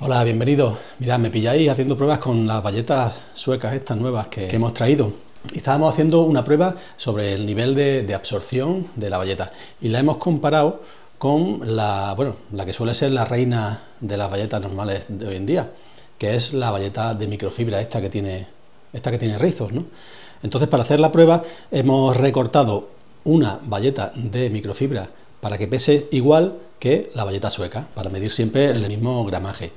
Hola, bienvenido. Mirad, me pilláis haciendo pruebas con las valletas suecas estas nuevas que, hemos traído. Y estábamos haciendo una prueba sobre el nivel de, absorción de la valleta y la hemos comparado con la, bueno, la que suele ser la reina de las valletas normales de hoy en día, que es la valleta de microfibra esta que tiene, esta que tiene rizos, ¿no? Entonces, para hacer la prueba hemos recortado una valleta de microfibra para que pese igual que la valleta sueca, para medir siempre el mismo gramaje.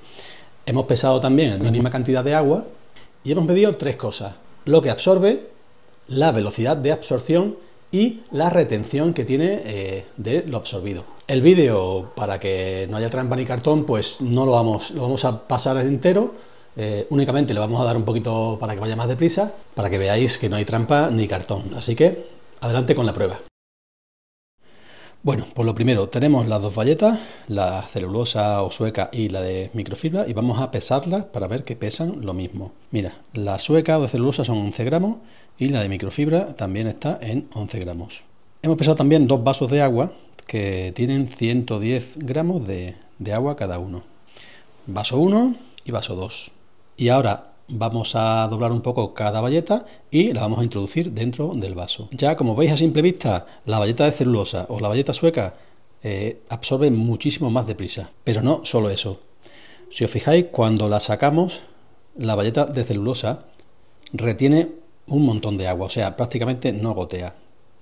Hemos pesado también la misma cantidad de agua y hemos medido tres cosas. Lo que absorbe, la velocidad de absorción y la retención que tiene eh, de lo absorbido. El vídeo, para que no haya trampa ni cartón, pues no lo vamos, lo vamos a pasar entero. Eh, únicamente le vamos a dar un poquito para que vaya más deprisa, para que veáis que no hay trampa ni cartón. Así que adelante con la prueba. Bueno, pues lo primero, tenemos las dos valletas, la celulosa o sueca y la de microfibra, y vamos a pesarlas para ver que pesan lo mismo. Mira, la sueca o de celulosa son 11 gramos y la de microfibra también está en 11 gramos. Hemos pesado también dos vasos de agua que tienen 110 gramos de, de agua cada uno. Vaso 1 y vaso 2. Y ahora Vamos a doblar un poco cada valleta y la vamos a introducir dentro del vaso. Ya como veis a simple vista, la valleta de celulosa o la valleta sueca eh, absorbe muchísimo más deprisa. Pero no solo eso. Si os fijáis, cuando la sacamos, la valleta de celulosa retiene un montón de agua, o sea, prácticamente no gotea.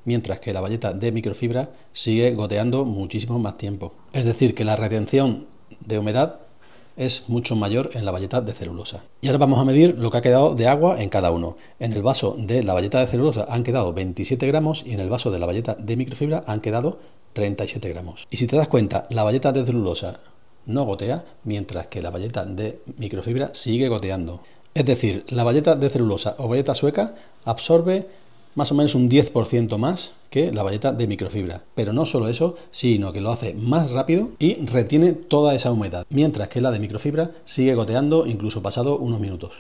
Mientras que la valleta de microfibra sigue goteando muchísimo más tiempo. Es decir, que la retención de humedad es mucho mayor en la valleta de celulosa. Y ahora vamos a medir lo que ha quedado de agua en cada uno. En el vaso de la valleta de celulosa han quedado 27 gramos y en el vaso de la valleta de microfibra han quedado 37 gramos. Y si te das cuenta, la valleta de celulosa no gotea, mientras que la valleta de microfibra sigue goteando. Es decir, la valleta de celulosa o valleta sueca absorbe más o menos un 10% más que la bayeta de microfibra. Pero no solo eso, sino que lo hace más rápido y retiene toda esa humedad, mientras que la de microfibra sigue goteando incluso pasado unos minutos.